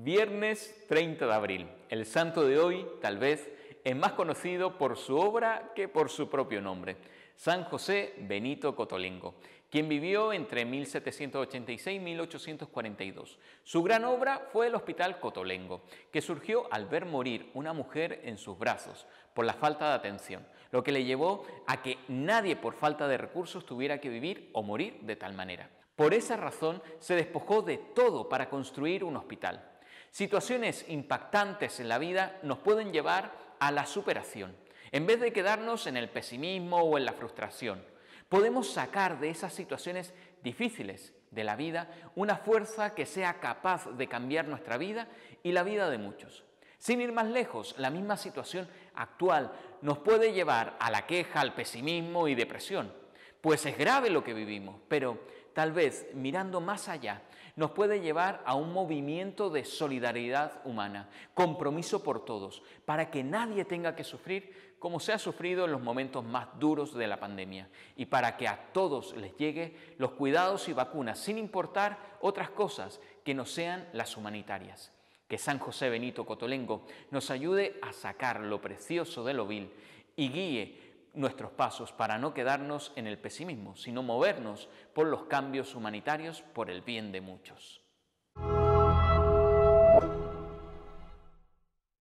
Viernes 30 de abril. El santo de hoy tal vez es más conocido por su obra que por su propio nombre. San José Benito Cotolengo, quien vivió entre 1786 y 1842. Su gran obra fue el Hospital Cotolengo, que surgió al ver morir una mujer en sus brazos por la falta de atención, lo que le llevó a que nadie por falta de recursos tuviera que vivir o morir de tal manera. Por esa razón se despojó de todo para construir un hospital. Situaciones impactantes en la vida nos pueden llevar a la superación, en vez de quedarnos en el pesimismo o en la frustración. Podemos sacar de esas situaciones difíciles de la vida una fuerza que sea capaz de cambiar nuestra vida y la vida de muchos. Sin ir más lejos, la misma situación actual nos puede llevar a la queja, al pesimismo y depresión pues es grave lo que vivimos, pero tal vez mirando más allá nos puede llevar a un movimiento de solidaridad humana, compromiso por todos, para que nadie tenga que sufrir como se ha sufrido en los momentos más duros de la pandemia y para que a todos les llegue los cuidados y vacunas, sin importar otras cosas que no sean las humanitarias. Que San José Benito Cotolengo nos ayude a sacar lo precioso de lo vil y guíe nuestros pasos para no quedarnos en el pesimismo, sino movernos por los cambios humanitarios por el bien de muchos.